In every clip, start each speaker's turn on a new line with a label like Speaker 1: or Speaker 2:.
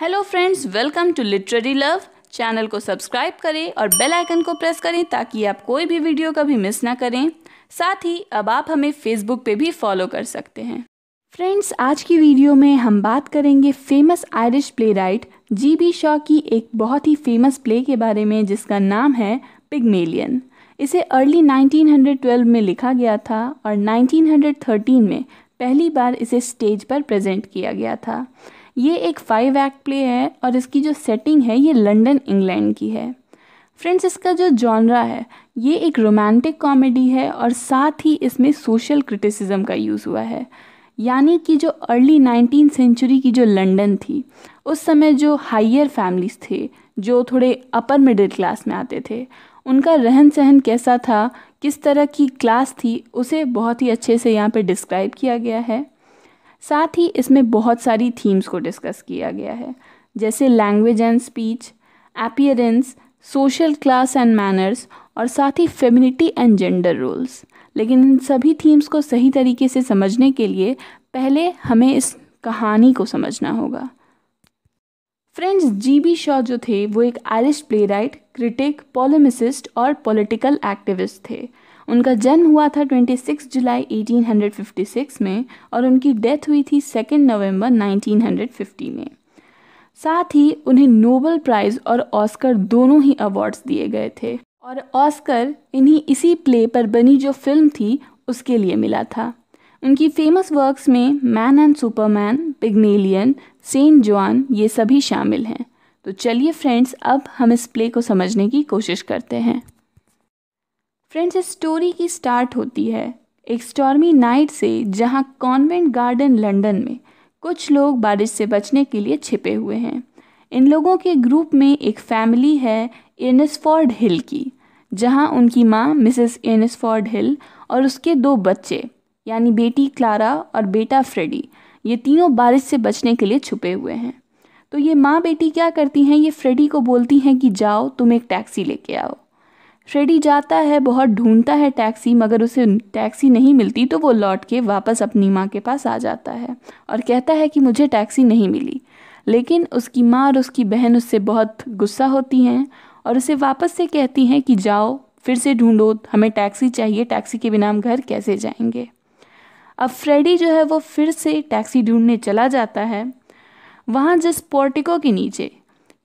Speaker 1: hello friends welcome to literary love channel को subscribe करें और बेल आइकन को प्रेस करें ताकि आप कोई भी वीडियो कभी मिस ना करें साथ ही अब आप हमें फेसबुक पे भी फॉलो कर सकते हैं फ्रेंड्स आज की वीडियो में हम बात करेंगे famous Irish playwright G B Shaw की एक बहुत ही फेमस प्ले के बारे में जिसका नाम है पिगमेलियन इसे अर्ली 1912 में लिखा गया था और 1913 में पहली बार इसे स्टेज पर प्रेजेंट किया गया था ये एक फाइव एक्ट प्ले है और इसकी जो सेटिंग है ये लंदन इंग्लैंड की है फ्रेंड्स इसका जो जॉनरा है ये एक रोमांटिक कॉमेडी है और साथ ही इसमें सोशल क्रिटिसिज्म का यूज़ हुआ है यानी कि जो अर्ली नाइनटीन सेंचुरी की जो लंदन थी उस समय जो हाइयर फैमिलीज थे जो थोड़े अपर मिडिल क्लास में आते थे उनका रहन सहन कैसा था किस तरह की क्लास थी उसे बहुत ही अच्छे से यहाँ पे डिस्क्राइब किया गया है साथ ही इसमें बहुत सारी थीम्स को डिस्कस किया गया है जैसे language and speech appearance social class and manners और साथ ही फेमिनिटी एंड जेंडर रोल्स लेकिन इन सभी थीम्स को सही तरीके से समझने के लिए पहले हमें इस कहानी को समझना होगा फ्रेंड्स जी बी शॉ जो थे वो एक Irish playwright critic polemicist और पॉलिटिकल एक्टिविस्ट थे उनका जन्म हुआ था 26 जुलाई 1856 में और उनकी डेथ हुई थी 2 नवंबर 1950 में साथ ही उन्हें नोबल प्राइज़ और ऑस्कर दोनों ही अवार्ड्स दिए गए थे और ऑस्कर इन्हीं इसी प्ले पर बनी जो फिल्म थी उसके लिए मिला था उनकी फेमस वर्क्स में Man and Superman Pygmalion Saint Joan ये सभी शामिल हैं तो चलिए फ्रेंड्स अब हम इस प्ले को समझने की कोशिश करते हैं फ्रेंड्स इस स्टोरी की स्टार्ट होती है एक स्टॉर्मी नाइट से जहाँ कॉन्वेंट गार्डन लंदन में कुछ लोग बारिश से बचने के लिए छिपे हुए हैं इन लोगों के ग्रुप में एक फैमिली है एनिसफोर्ड हिल की जहाँ उनकी माँ मिसेस एनिसफोर्ड हिल और उसके दो बच्चे यानी बेटी क्लारा और बेटा फ्रेडी ये तीनों बारिश से बचने के लिए छुपे हुए हैं तो ये माँ बेटी क्या करती हैं ये फ्रेडी को बोलती हैं कि जाओ तुम एक टैक्सी लेके आओ फ्रेडी जाता है बहुत ढूंढता है टैक्सी मगर उसे टैक्सी नहीं मिलती तो वो लौट के वापस अपनी माँ के पास आ जाता है और कहता है कि मुझे टैक्सी नहीं मिली लेकिन उसकी माँ और उसकी बहन उससे बहुत गुस्सा होती हैं और उसे वापस से कहती हैं कि जाओ फिर से ढूंढो हमें टैक्सी चाहिए टैक्सी के बिना हम घर कैसे जाएंगे अब फ्रेडी जो है वो फिर से टैक्सी ढूंढने चला जाता है वहाँ जिस पोर्टिको के नीचे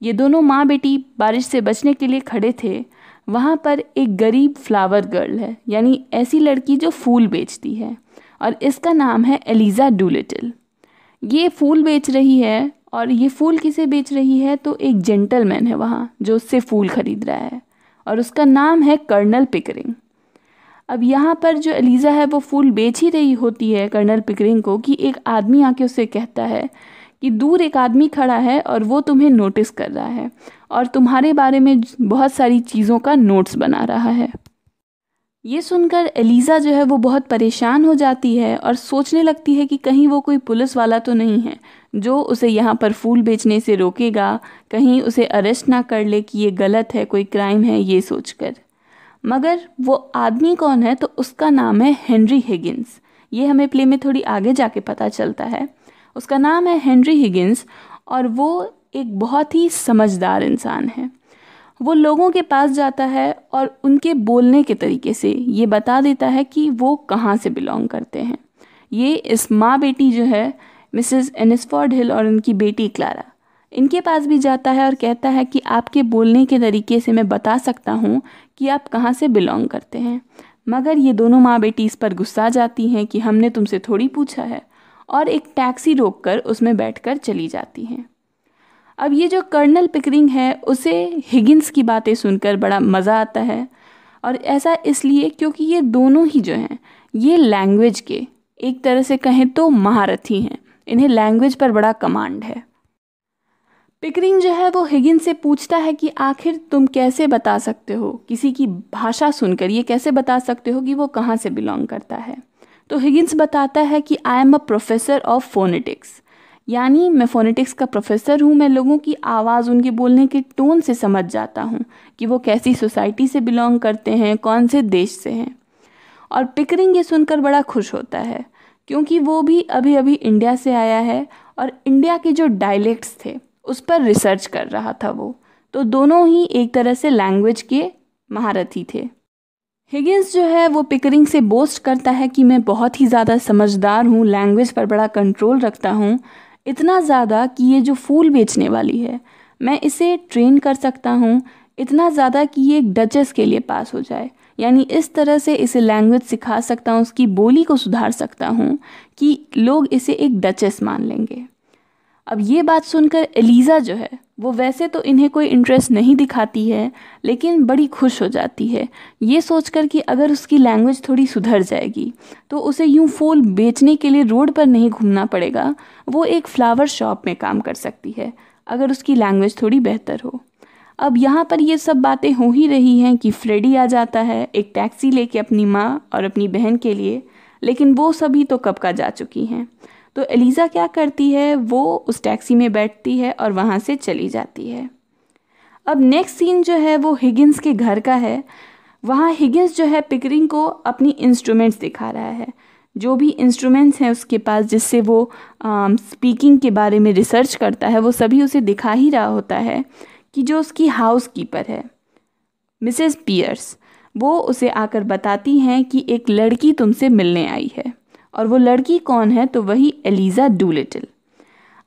Speaker 1: ये दोनों माँ बेटी बारिश से बचने के लिए खड़े थे वहाँ पर एक गरीब फ्लावर गर्ल है यानी ऐसी लड़की जो फूल बेचती है और इसका नाम है एलिज़ा डूलिटल ये फूल बेच रही है और ये फूल किसे बेच रही है तो एक जेंटलमैन है वहाँ जो उससे फूल ख़रीद रहा है और उसका नाम है कर्नल पिकरिंग अब यहाँ पर जो एलिज़ा है वो फूल बेच ही रही होती है कर्नल पिकरिंग को कि एक आदमी आके उससे कहता है कि दूर एक आदमी खड़ा है और वो तुम्हें नोटिस कर रहा है और तुम्हारे बारे में बहुत सारी चीज़ों का नोट्स बना रहा है ये सुनकर एलिज़ा जो है वो बहुत परेशान हो जाती है और सोचने लगती है कि कहीं वो कोई पुलिस वाला तो नहीं है जो उसे यहाँ पर फूल बेचने से रोकेगा कहीं उसे अरेस्ट ना कर ले कि ये गलत है कोई क्राइम है ये सोचकर मगर वो आदमी कौन है तो उसका नाम है हेनरी हिगिन्स ये हमें प्ले में थोड़ी आगे जाके पता चलता है उसका नाम है हेनरी हिगिन्स और वो एक बहुत ही समझदार इंसान है वो लोगों के पास जाता है और उनके बोलने के तरीके से ये बता देता है कि वो कहाँ से बिलोंग करते हैं ये इस माँ बेटी जो है मिसेस एनिसफोर्ड हिल और उनकी बेटी क्लारा इनके पास भी जाता है और कहता है कि आपके बोलने के तरीके से मैं बता सकता हूँ कि आप कहाँ से बिलोंग करते हैं मगर ये दोनों माँ बेटी इस पर गुस्सा जाती हैं कि हमने तुमसे थोड़ी पूछा है और एक टैक्सी रोककर उसमें बैठकर चली जाती हैं अब ये जो कर्नल पिकरिंग है उसे हिगिंस की बातें सुनकर बड़ा मज़ा आता है और ऐसा इसलिए क्योंकि ये दोनों ही जो हैं ये लैंग्वेज के एक तरह से कहें तो महारथी हैं इन्हें लैंग्वेज पर बड़ा कमांड है पिकरिंग जो है वो हिगिन से पूछता है कि आखिर तुम कैसे बता सकते हो किसी की भाषा सुनकर ये कैसे बता सकते हो कि वो कहाँ से बिलोंग करता है तो हिगिन्स बताता है कि I am a professor of phonetics यानी मैं फोनेटिक्स का प्रोफेसर हूँ मैं लोगों की आवाज़ उनके बोलने के टोन से समझ जाता हूँ कि वो कैसी सोसाइटी से बिलोंग करते हैं कौन से देश से हैं और पिकरिंग ये सुनकर बड़ा खुश होता है क्योंकि वो भी अभी अभी इंडिया से आया है और इंडिया के जो डायलेक्ट्स थे उस पर रिसर्च कर रहा था वो तो दोनों ही एक तरह से लैंग्वेज के महारथी थे हिगिंस जो है वो पिकरिंग से बोस्ट करता है कि मैं बहुत ही ज़्यादा समझदार हूँ लैंग्वेज पर बड़ा कंट्रोल रखता हूँ इतना ज़्यादा कि ये जो फूल बेचने वाली है मैं इसे ट्रेन कर सकता हूँ इतना ज़्यादा कि ये एक डचेस के लिए पास हो जाए यानी इस तरह से इसे लैंग्वेज सिखा सकता हूँ उसकी बोली को सुधार सकता हूँ कि लोग इसे एक डचेस मान लेंगे अब ये बात सुनकर एलिज़ा जो है वो वैसे तो इन्हें कोई इंटरेस्ट नहीं दिखाती है लेकिन बड़ी खुश हो जाती है ये सोचकर कि अगर उसकी लैंग्वेज थोड़ी सुधर जाएगी तो उसे यूँ फूल बेचने के लिए रोड पर नहीं घूमना पड़ेगा वो एक फ्लावर शॉप में काम कर सकती है अगर उसकी लैंग्वेज थोड़ी बेहतर हो अब यहाँ पर ये सब बातें हो ही रही हैं कि फ्रेडी आ जाता है एक टैक्सी लेके अपनी माँ और अपनी बहन के लिए लेकिन वो सभी तो कब का जा चुकी हैं तो एलिज़ा क्या करती है वो उस टैक्सी में बैठती है और वहाँ से चली जाती है अब नेक्स्ट सीन जो है वो हिगिन्स के घर का है वहाँ हिगिन्स जो है पिकरिंग को अपनी इंस्ट्रूमेंट्स दिखा रहा है जो भी इंस्ट्रूमेंट्स हैं उसके पास जिससे वो स्पीकिंग के बारे में रिसर्च करता है वो सभी उसे दिखा ही रहा होता है कि जो उसकी हाउस कीपर है मिसेस पियर्स वो उसे आकर बताती हैं कि एक लड़की तुमसे मिलने आई है और वो लड़की कौन है तो वही एलिज़ा डूलिटिल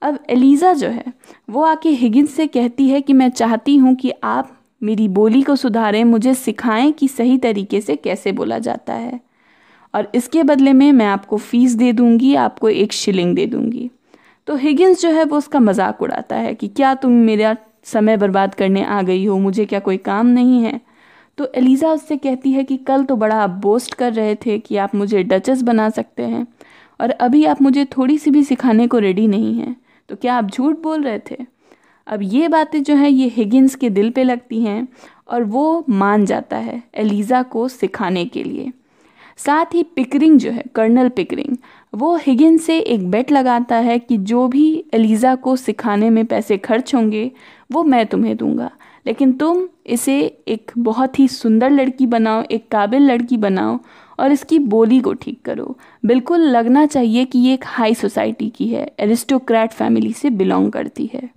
Speaker 1: अब एलिज़ा जो है वो आके हिगिन से कहती है कि मैं चाहती हूँ कि आप मेरी बोली को सुधारें मुझे सिखाएं कि सही तरीके से कैसे बोला जाता है और इसके बदले में मैं आपको फ़ीस दे दूँगी आपको एक शिलिंग दे दूँगी तो हिगिन्स जो है वो उसका मजाक उड़ाता है कि क्या तुम मेरा समय बर्बाद करने आ गई हो मुझे क्या कोई काम नहीं है तो एलिज़ा उससे कहती है कि कल तो बड़ा आप बोस्ट कर रहे थे कि आप मुझे डचेस बना सकते हैं और अभी आप मुझे थोड़ी सी भी सिखाने को रेडी नहीं हैं तो क्या आप झूठ बोल रहे थे अब ये बातें जो हैं ये हिगिन्स के दिल पे लगती हैं और वो मान जाता है एलिज़ा को सिखाने के लिए साथ ही पिकरिंग जो है कर्नल पिकरिंग वो हिगिन से एक बेट लगाता है कि जो भी एलिज़ा को सिखाने में पैसे खर्च होंगे वो मैं तुम्हें दूंगा लेकिन तुम इसे एक बहुत ही सुंदर लड़की बनाओ एक काबिल लड़की बनाओ और इसकी बोली को ठीक करो बिल्कुल लगना चाहिए कि ये एक हाई सोसाइटी की है एरिस्टोक्रैट फैमिली से बिलोंग करती है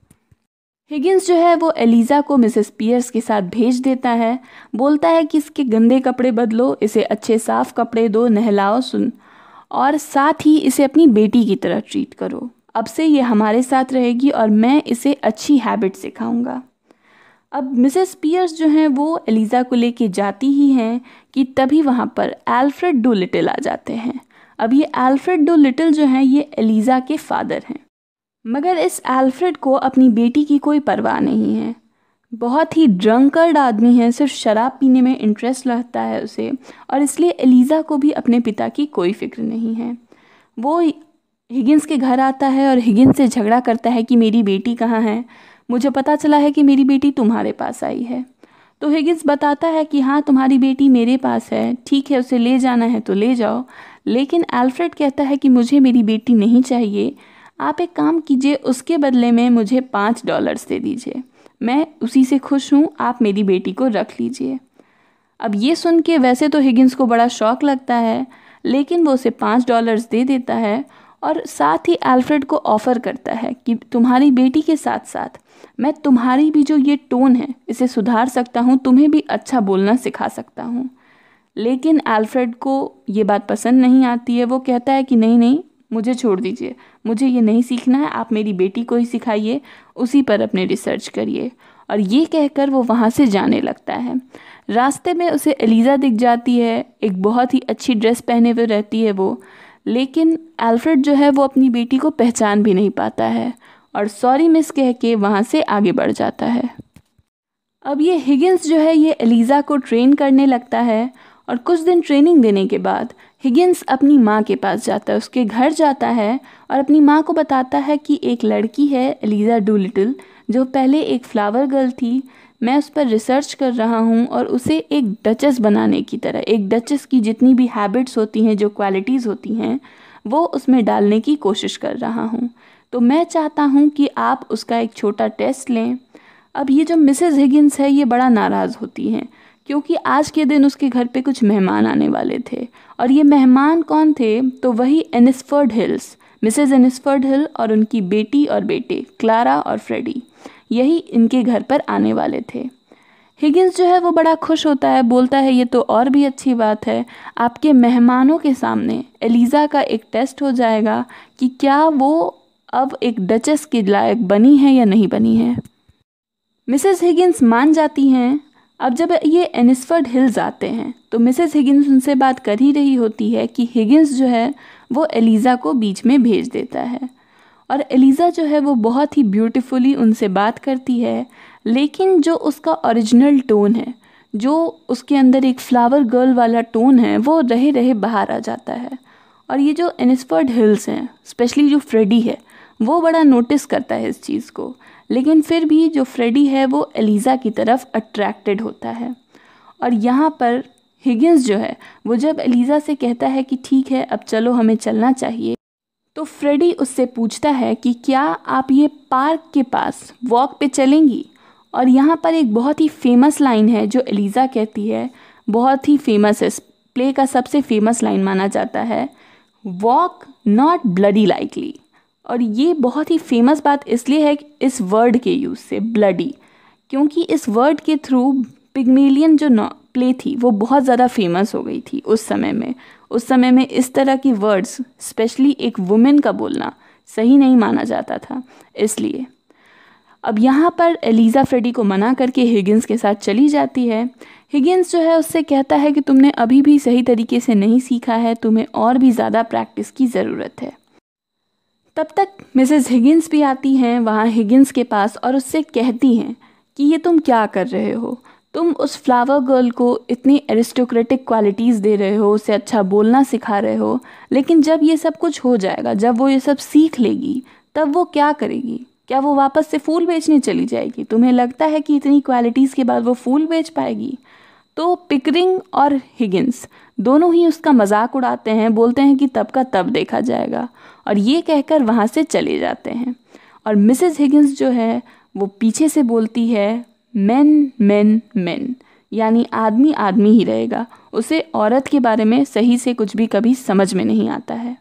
Speaker 1: हिगिंस जो है वो एलिज़ा को मिसेस पियर्स के साथ भेज देता है बोलता है कि इसके गंदे कपड़े बदलो इसे अच्छे साफ कपड़े दो नहलाओ सुन और साथ ही इसे अपनी बेटी की तरह ट्रीट करो अब से ये हमारे साथ रहेगी और मैं इसे अच्छी हैबिट सिखाऊंगा अब मिसेस पियर्स जो हैं वो एलिज़ा को लेके जाती ही हैं कि तभी वहाँ पर एल्फ्रेड डो लिटिल आ जाते हैं अब ये एल्फ्रेड डो लिटिल जो हैं ये एलिज़ा के फादर हैं मगर इस एल्फ्रेड को अपनी बेटी की कोई परवाह नहीं है बहुत ही ड्रंकर्ड आदमी है सिर्फ शराब पीने में इंटरेस्ट रहता है उसे और इसलिए एलिज़ा को भी अपने पिता की कोई फिक्र नहीं है वो हिगिन्स के घर आता है और हिगिन्स से झगड़ा करता है कि मेरी बेटी कहाँ है मुझे पता चला है कि मेरी बेटी तुम्हारे पास आई है तो हिगिंस बताता है कि हाँ तुम्हारी बेटी मेरे पास है ठीक है उसे ले जाना है तो ले जाओ लेकिन एल्फ्रेड कहता है कि मुझे मेरी बेटी नहीं चाहिए आप एक काम कीजिए उसके बदले में मुझे पाँच डॉलर्स दे दीजिए मैं उसी से खुश हूँ आप मेरी बेटी को रख लीजिए अब ये सुन के वैसे तो हिगिंस को बड़ा शौक लगता है लेकिन वो उसे पाँच डॉलर्स दे देता है और साथ ही एल्फ्रेड को ऑफ़र करता है कि तुम्हारी बेटी के साथ साथ मैं तुम्हारी भी जो ये टोन है इसे सुधार सकता हूँ तुम्हें भी अच्छा बोलना सिखा सकता हूँ लेकिन एल्फ्रेड को ये बात पसंद नहीं आती है वो कहता है कि नहीं नहीं मुझे छोड़ दीजिए मुझे ये नहीं सीखना है आप मेरी बेटी को ही सिखाइए उसी पर अपने रिसर्च करिए और ये कहकर वो वहाँ से जाने लगता है रास्ते में उसे एलिज़ा दिख जाती है एक बहुत ही अच्छी ड्रेस पहने हुए रहती है वो लेकिन एल्फ्रेड जो है वो अपनी बेटी को पहचान भी नहीं पाता है और सॉरी मिस कह के वहाँ से आगे बढ़ जाता है अब ये हिगिन्स जो है ये एलिज़ा को ट्रेन करने लगता है और कुछ दिन ट्रेनिंग देने के बाद हिगिन्स अपनी माँ के पास जाता है उसके घर जाता है और अपनी माँ को बताता है कि एक लड़की है एलिज़ा डूलिटल जो पहले एक फ्लावर गर्ल थी मैं उस पर रिसर्च कर रहा हूँ और उसे एक डचस बनाने की तरह एक डचस की जितनी भी हैबिट्स होती हैं जो क्वालिटीज़ होती हैं वो उसमें डालने की कोशिश कर रहा हूँ तो मैं चाहता हूँ कि आप उसका एक छोटा टेस्ट लें अब ये जो मिसेज हिगिन्स है ये बड़ा नाराज़ होती हैं क्योंकि आज के दिन उसके घर पे कुछ मेहमान आने वाले थे और ये मेहमान कौन थे तो वही एनिसफर्ड हिल्स मिसेज एनिसफर्ड हिल और उनकी बेटी और बेटे क्लारा और फ्रेडी यही इनके घर पर आने वाले थे हिगिन्स जो है वो बड़ा खुश होता है बोलता है ये तो और भी अच्छी बात है आपके मेहमानों के सामने एलिज़ा का एक टेस्ट हो जाएगा कि क्या वो अब एक डचेस की लायक बनी है या नहीं बनी है मिसेस हिगिंस मान जाती हैं अब जब ये एनिसफर्ड हिल्स आते हैं तो मिसेस हिगिंस उनसे बात कर ही रही होती है कि हिगिंस जो है वो एलिज़ा को बीच में भेज देता है और एलिज़ा जो है वो बहुत ही ब्यूटीफुली उनसे बात करती है लेकिन जो उसका ओरिजिनल टोन है जो उसके अंदर एक फ्लावर गर्ल वाला टोन है वो रहे रहे बाहर आ जाता है और ये जो एनिसफर्ड हिल्स हैं स्पेशली जो फ्रेडी है वो बड़ा नोटिस करता है इस चीज़ को लेकिन फिर भी जो फ्रेडी है वो एलिज़ा की तरफ अट्रैक्टेड होता है और यहाँ पर हिगिन्स जो है वो जब एलिज़ा से कहता है कि ठीक है अब चलो हमें चलना चाहिए तो फ्रेडी उससे पूछता है कि क्या आप ये पार्क के पास वॉक पे चलेंगी और यहाँ पर एक बहुत ही फेमस लाइन है जो एलिज़ा कहती है बहुत ही फेमस है इस प्ले का सबसे फेमस लाइन माना जाता है वॉक नॉट ब्लडी लाइकली और ये बहुत ही फेमस बात इसलिए है इस वर्ड के यूज़ से ब्लडी क्योंकि इस वर्ड के थ्रू पिग्मेलियन जो प्ले थी वो बहुत ज़्यादा फेमस हो गई थी उस समय में उस समय में इस तरह की वर्ड्स स्पेशली एक वुमेन का बोलना सही नहीं माना जाता था इसलिए अब यहाँ पर एलिज़ा फ्रेडी को मना करके हिगिन्स के साथ चली जाती है हिगिन्स जो है उससे कहता है कि तुमने अभी भी सही तरीके से नहीं सीखा है तुम्हें और भी ज़्यादा प्रैक्टिस की ज़रूरत है तब तक मिसेस हिगिंस भी आती हैं वहाँ हिगिंस के पास और उससे कहती हैं कि ये तुम क्या कर रहे हो तुम उस फ्लावर गर्ल को इतनी एरिस्टोक्रेटिक क्वालिटीज़ दे रहे हो उसे अच्छा बोलना सिखा रहे हो लेकिन जब ये सब कुछ हो जाएगा जब वो ये सब सीख लेगी तब वो क्या करेगी क्या वो वापस से फूल बेचने चली जाएगी तुम्हें लगता है कि इतनी क्वालिटीज़ के बाद वो फूल बेच पाएगी तो पिकरिंग और हिगिंस दोनों ही उसका मजाक उड़ाते हैं बोलते हैं कि तब का तब देखा जाएगा और ये कहकर वहाँ से चले जाते हैं और मिसेस हिगिंस जो है वो पीछे से बोलती है मैन मैन मैन यानी आदमी आदमी ही रहेगा उसे औरत के बारे में सही से कुछ भी कभी समझ में नहीं आता है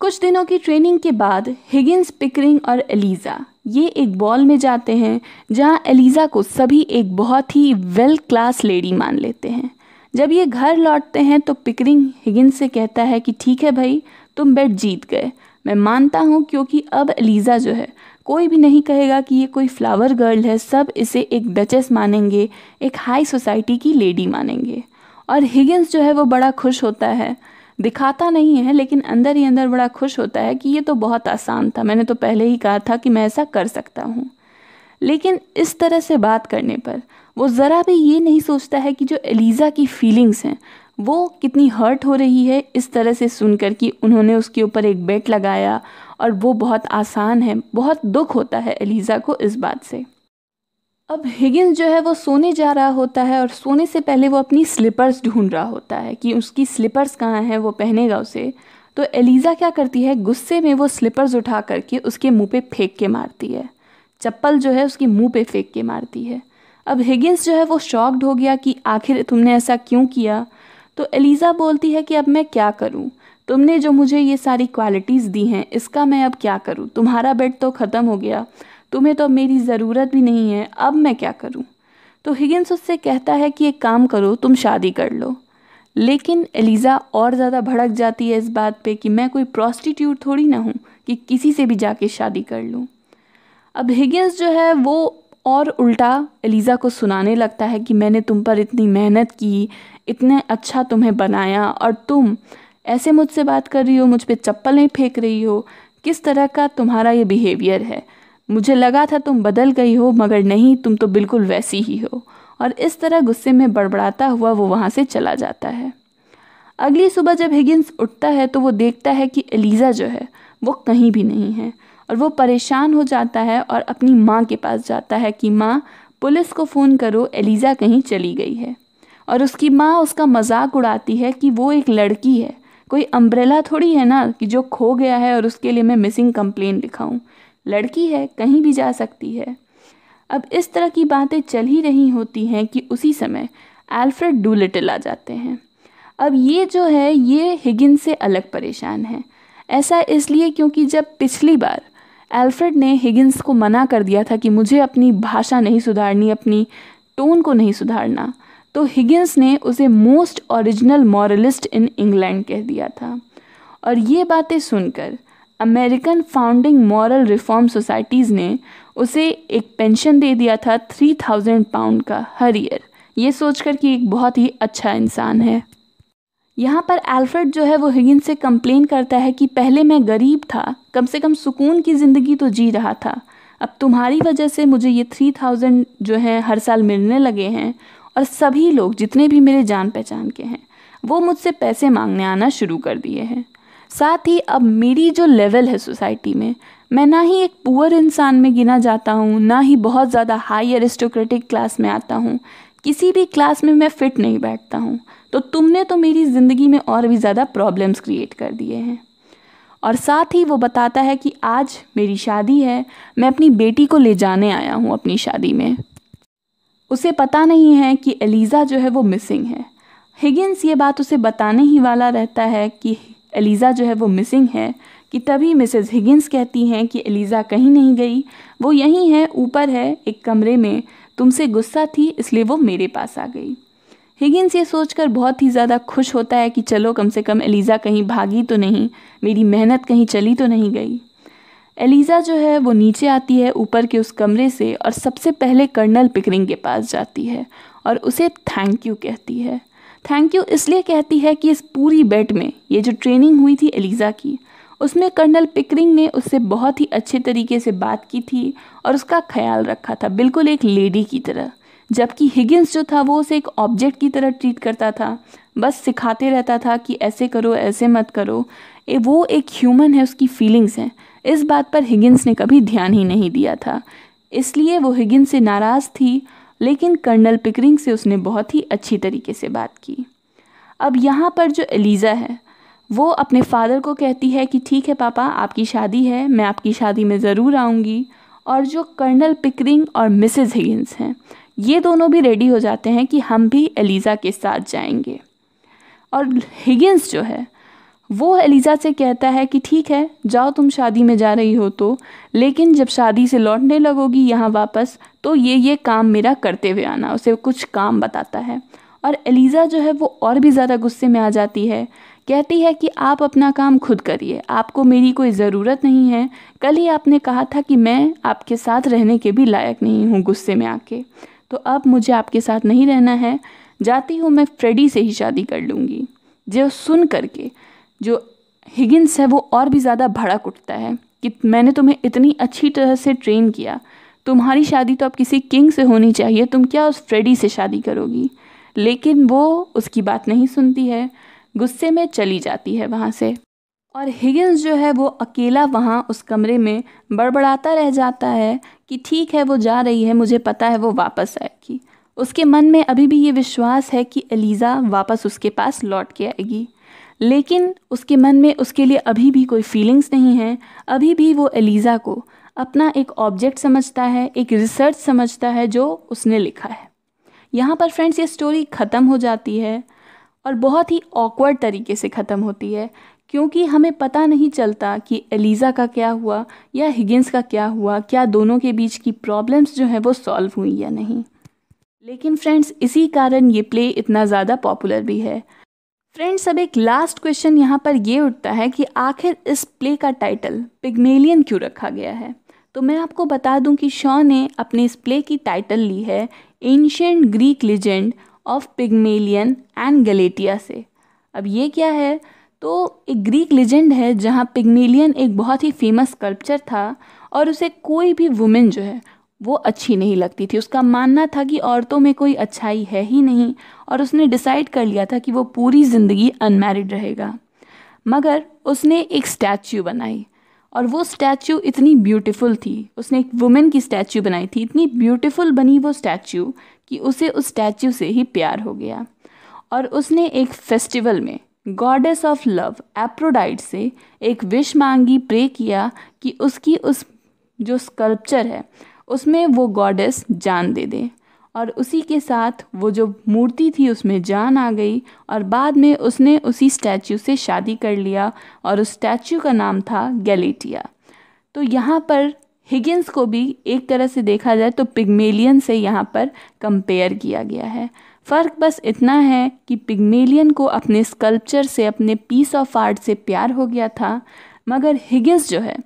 Speaker 1: कुछ दिनों की ट्रेनिंग के बाद हिगिंस पिकरिंग और एलिज़ा ये एक बॉल में जाते हैं जहाँ एलिज़ा को सभी एक बहुत ही वेल क्लास लेडी मान लेते हैं जब ये घर लौटते हैं तो पिकरिंग हिगिन से कहता है कि ठीक है भाई तुम बेट जीत गए मैं मानता हूँ क्योंकि अब एलिज़ा जो है कोई भी नहीं कहेगा कि ये कोई फ्लावर गर्ल है सब इसे एक डचेस मानेंगे एक हाई सोसाइटी की लेडी मानेंगे और हिगिन्स जो है वो बड़ा खुश होता है दिखाता नहीं है लेकिन अंदर ही अंदर बड़ा खुश होता है कि ये तो बहुत आसान था मैंने तो पहले ही कहा था कि मैं ऐसा कर सकता हूँ लेकिन इस तरह से बात करने पर वो ज़रा भी ये नहीं सोचता है कि जो एलिज़ा की फीलिंग्स हैं वो कितनी हर्ट हो रही है इस तरह से सुनकर कि उन्होंने उसके ऊपर एक बेट लगाया और वो बहुत आसान है बहुत दुख होता है एलिज़ा को इस बात से अब हिगिंस जो है वो सोने जा रहा होता है और सोने से पहले वो अपनी स्लिपर्स ढूंढ रहा होता है कि उसकी स्लिपर्स कहाँ हैं वो पहनेगा उसे तो एलिज़ा क्या करती है गुस्से में वो स्लिपर्स उठा करके उसके मुंह पे फेंक के मारती है चप्पल जो है उसके मुंह पे फेंक के मारती है अब हिगिंस जो है वो शॉक्ड हो गया कि आखिर तुमने ऐसा क्यों किया तो एलिज़ा बोलती है कि अब मैं क्या करूं तुमने जो मुझे ये सारी क्वालिटीज़ दी हैं इसका मैं अब क्या करूं तुम्हारा बेड तो ख़त्म हो गया तुम्हें तो मेरी ज़रूरत भी नहीं है अब मैं क्या करूं तो हिगिंस उससे कहता है कि एक काम करो तुम शादी कर लो लेकिन एलिज़ा और ज़्यादा भड़क जाती है इस बात पर कि मैं कोई प्रॉस्टिट्यूट थोड़ी ना हूँ कि किसी से भी जाके शादी कर लूँ अब हिगिंस जो है वो और उल्टा एलिज़ा को सुनाने लगता है कि मैंने तुम पर इतनी मेहनत की इतने अच्छा तुम्हें बनाया और तुम ऐसे मुझसे बात कर रही हो मुझ पर चप्पलें फेंक रही हो किस तरह का तुम्हारा ये बिहेवियर है मुझे लगा था तुम बदल गई हो मगर नहीं तुम तो बिल्कुल वैसी ही हो और इस तरह गुस्से में बड़बड़ाता हुआ वो वहाँ से चला जाता है अगली सुबह जब हिगिन्स उठता है तो वो देखता है कि एलिज़ा जो है वो कहीं भी नहीं है और वो परेशान हो जाता है और अपनी माँ के पास जाता है कि माँ पुलिस को फ़ोन करो एलिज़ा कहीं चली गई है और उसकी माँ उसका मजाक उड़ाती है कि वो एक लड़की है कोई अम्ब्रेला थोड़ी है ना कि जो खो गया है और उसके लिए मैं मिसिंग कंप्लेन लिखाऊँ लड़की है कहीं भी जा सकती है अब इस तरह की बातें चल ही रही होती हैं कि उसी समय एल्फ्रेड डूलिटल आ जाते हैं अब ये जो है ये हिगिन से अलग परेशान है ऐसा इसलिए क्योंकि जब पिछली बार एल्फ्रेड ने हिगिन्स को मना कर दिया था कि मुझे अपनी भाषा नहीं सुधारनी अपनी टोन को नहीं सुधारना तो हिगिन्स ने उसे most original moralist in England कह दिया था और ये बातें सुनकर American founding moral reform societies ने उसे एक पेंशन दे दिया था थ्री थाउजेंड पाउंड का हर ईयर ये सोचकर कि एक बहुत ही अच्छा इंसान है यहाँ पर एल्फ्रेड जो है वो हिगिन से कंप्लेन करता है कि पहले मैं गरीब था कम से कम सुकून की ज़िंदगी तो जी रहा था अब तुम्हारी वजह से मुझे ये थ्री थाउजेंड जो है हर साल मिलने लगे हैं और सभी लोग जितने भी मेरे जान पहचान के हैं वो मुझसे पैसे मांगने आना शुरू कर दिए हैं साथ ही अब मेरी जो लेवल है सोसाइटी में मैं ना ही एक पुअर इंसान में गिना जाता हूँ ना ही बहुत ज़्यादा हाई एरिस्टोक्रेटिक क्लास में आता हूँ किसी भी क्लास में मैं फ़िट नहीं बैठता हूँ तो तुमने तो मेरी ज़िंदगी में और भी ज़्यादा प्रॉब्लम्स क्रिएट कर दिए हैं और साथ ही वो बताता है कि आज मेरी शादी है मैं अपनी बेटी को ले जाने आया हूँ अपनी शादी में उसे पता नहीं है कि एलिज़ा जो है वो मिसिंग है हिगिन्स ये बात उसे बताने ही वाला रहता है कि एलिज़ा जो है वो मिसिंग है कि तभी मिसेस हिगिन्स कहती हैं कि एलिज़ा कहीं नहीं गई वो यहीं है ऊपर है एक कमरे में तुमसे गुस्सा थी इसलिए वो मेरे पास आ गई हिगिन्स ये सोचकर बहुत ही ज़्यादा खुश होता है कि चलो कम से कम एलिज़ा कहीं भागी तो नहीं मेरी मेहनत कहीं चली तो नहीं गई एलिज़ा जो है वो नीचे आती है ऊपर के उस कमरे से और सबसे पहले कर्नल पिकरिंग के पास जाती है और उसे थैंक यू कहती है थैंक यू इसलिए कहती है कि इस पूरी बेड में ये जो ट्रेनिंग हुई थी एलिज़ा की उसमें कर्नल पिकरिंग ने उससे बहुत ही अच्छे तरीके से बात की थी और उसका ख्याल रखा था बिल्कुल एक लेडी की तरह जबकि हिगिन्स जो था वो उसे एक ऑब्जेक्ट की तरह ट्रीट करता था बस सिखाते रहता था कि ऐसे करो ऐसे मत करो ए, वो एक ह्यूमन है उसकी फीलिंग्स हैं इस बात पर हिगिन्स ने कभी ध्यान ही नहीं दिया था इसलिए वो हिगिंस से नाराज़ थी लेकिन कर्नल पिकरिंग से उसने बहुत ही अच्छी तरीके से बात की अब यहाँ पर जो एलिज़ा है वो अपने फादर को कहती है कि ठीक है पापा आपकी शादी है मैं आपकी शादी में ज़रूर आऊँगी और जो कर्नल पिकरिंग और मिसेज हिगिन्स हैं ये दोनों भी रेडी हो जाते हैं कि हम भी एलिज़ा के साथ जाएंगे और हिगिन्स जो है वो एलिज़ा से कहता है कि ठीक है जाओ तुम शादी में जा रही हो तो लेकिन जब शादी से लौटने लगोगी यहाँ वापस तो ये ये काम मेरा करते हुए आना उसे कुछ काम बताता है और एलिज़ा जो है वो और भी ज़्यादा गुस्से में आ जाती है कहती है कि आप अपना काम खुद करिए आपको मेरी कोई ज़रूरत नहीं है कल ही आपने कहा था कि मैं आपके साथ रहने के भी लायक नहीं हूँ गुस्से में आके तो अब मुझे आपके साथ नहीं रहना है जाती हूँ मैं फ्रेडी से ही शादी कर लूँगी जो सुन करके जो हिगिन्स है वो और भी ज़्यादा भड़क उठता है कि मैंने तुम्हें इतनी अच्छी तरह से ट्रेन किया तुम्हारी शादी तो अब किसी किंग से होनी चाहिए तुम क्या उस फ्रेडी से शादी करोगी लेकिन वो उसकी बात नहीं सुनती है गुस्से में चली जाती है वहाँ से और हिगिन्स जो है वो अकेला वहाँ उस कमरे में बड़बड़ाता रह जाता है कि ठीक है वो जा रही है मुझे पता है वो वापस आएगी उसके मन में अभी भी ये विश्वास है कि एलिज़ा वापस उसके पास लौट के आएगी लेकिन उसके मन में उसके लिए अभी भी कोई फीलिंग्स नहीं है अभी भी वो एलिज़ा को अपना एक ऑब्जेक्ट समझता है एक रिसर्च समझता है जो उसने लिखा है यहाँ पर फ्रेंड्स ये स्टोरी ख़त्म हो जाती है और बहुत ही ऑकवर्ड तरीके से ख़त्म होती है क्योंकि हमें पता नहीं चलता कि एलिज़ा का क्या हुआ या हिगिंस का क्या हुआ क्या दोनों के बीच की प्रॉब्लम्स जो हैं वो सॉल्व हुई या नहीं लेकिन फ्रेंड्स इसी कारण ये प्ले इतना ज़्यादा पॉपुलर भी है फ्रेंड्स अब एक लास्ट क्वेश्चन यहाँ पर ये उठता है कि आखिर इस प्ले का टाइटल पिग्मेलियन क्यों रखा गया है तो मैं आपको बता दूं कि शॉ ने अपने इस प्ले की टाइटल ली है ancient Greek legend of Pygmalion and Galatea से अब ये क्या है तो एक ग्रीक लेजेंड है जहाँ पिग्मेलियन एक बहुत ही फेमस स्कल्पचर था और उसे कोई भी वुमेन जो है वो अच्छी नहीं लगती थी उसका मानना था कि औरतों में कोई अच्छाई है ही नहीं और उसने डिसाइड कर लिया था कि वो पूरी ज़िंदगी अनमैरिड रहेगा मगर उसने एक स्टैचू बनाई और वो स्टैचू इतनी ब्यूटीफुल थी उसने एक वुमेन की स्टैचू बनाई थी इतनी ब्यूटीफुल बनी वो स्टैचू कि उसे उस स्टैचू से ही प्यार हो गया और उसने एक फेस्टिवल में गॉडेस ऑफ लव एप्रोडाइट से एक विश मांगी प्रे किया कि उसकी उस जो स्कल्पचर है उसमें वो गॉडेस जान दे दे और उसी के साथ वो जो मूर्ति थी उसमें जान आ गई और बाद में उसने उसी स्टैचू से शादी कर लिया और उस स्टैचू का नाम था गैलेटिया तो यहाँ पर हिगिन्स को भी एक तरह से देखा जाए तो पिग्मेलियन से यहाँ पर कंपेयर किया गया है फ़र्क बस इतना है कि पिग्मेलियन को अपने स्कल्पचर से अपने पीस ऑफ आर्ट से प्यार हो गया था मगर हिगिस जो है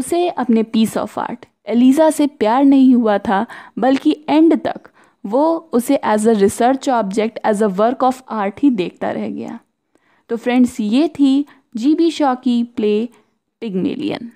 Speaker 1: उसे अपने पीस ऑफ आर्ट एलिज़ा से प्यार नहीं हुआ था बल्कि एंड तक वो उसे as a research object as a work of art ही देखता रह गया तो फ्रेंड्स ये थी जी बी शॉ की प्ले पिग्मेलियन